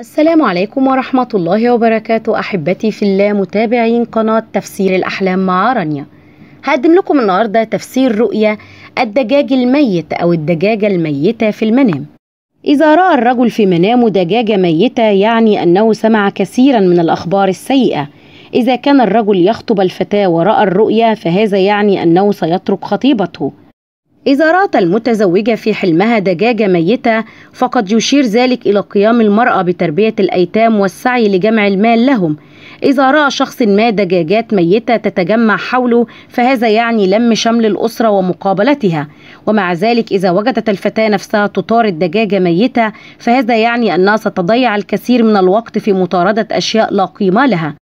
السلام عليكم ورحمة الله وبركاته أحبتي في الله متابعين قناة تفسير الأحلام مع رانيا هقدم لكم النهاردة تفسير رؤية الدجاج الميت أو الدجاجة الميتة في المنام إذا رأى الرجل في منامه دجاجة ميتة يعني أنه سمع كثيرا من الأخبار السيئة إذا كان الرجل يخطب الفتاة ورأى الرؤيا فهذا يعني أنه سيترك خطيبته إذا رأت المتزوجة في حلمها دجاجة ميتة فقد يشير ذلك إلى قيام المرأة بتربية الأيتام والسعي لجمع المال لهم إذا رأى شخص ما دجاجات ميتة تتجمع حوله فهذا يعني لم شمل الأسرة ومقابلتها ومع ذلك إذا وجدت الفتاة نفسها تطارد دجاجة ميتة فهذا يعني أنها ستضيع الكثير من الوقت في مطاردة أشياء لا قيمة لها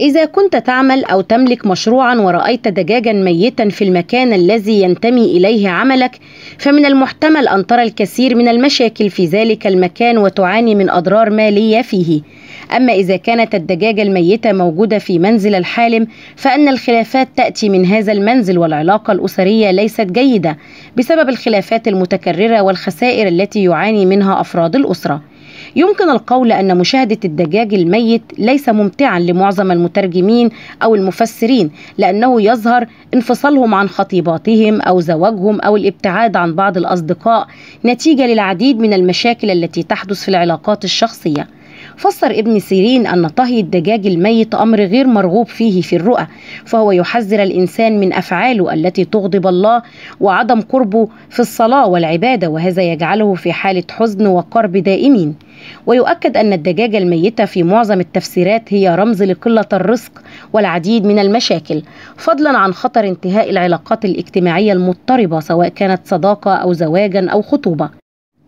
إذا كنت تعمل أو تملك مشروعا ورأيت دجاجا ميتا في المكان الذي ينتمي إليه عملك فمن المحتمل أن ترى الكثير من المشاكل في ذلك المكان وتعاني من أضرار مالية فيه أما إذا كانت الدجاجة الميتة موجودة في منزل الحالم فأن الخلافات تأتي من هذا المنزل والعلاقة الأسرية ليست جيدة بسبب الخلافات المتكررة والخسائر التي يعاني منها أفراد الأسرة يمكن القول أن مشاهدة الدجاج الميت ليس ممتعا لمعظم المترجمين أو المفسرين لأنه يظهر انفصالهم عن خطيباتهم أو زواجهم أو الابتعاد عن بعض الأصدقاء نتيجة للعديد من المشاكل التي تحدث في العلاقات الشخصية فسر ابن سيرين أن طهي الدجاج الميت أمر غير مرغوب فيه في الرؤى فهو يحذر الإنسان من أفعاله التي تغضب الله وعدم قربه في الصلاة والعبادة وهذا يجعله في حالة حزن وقرب دائمين ويؤكد أن الدجاجة الميتة في معظم التفسيرات هي رمز لقلة الرزق والعديد من المشاكل فضلا عن خطر انتهاء العلاقات الاجتماعية المضطربة سواء كانت صداقة أو زواجا أو خطوبة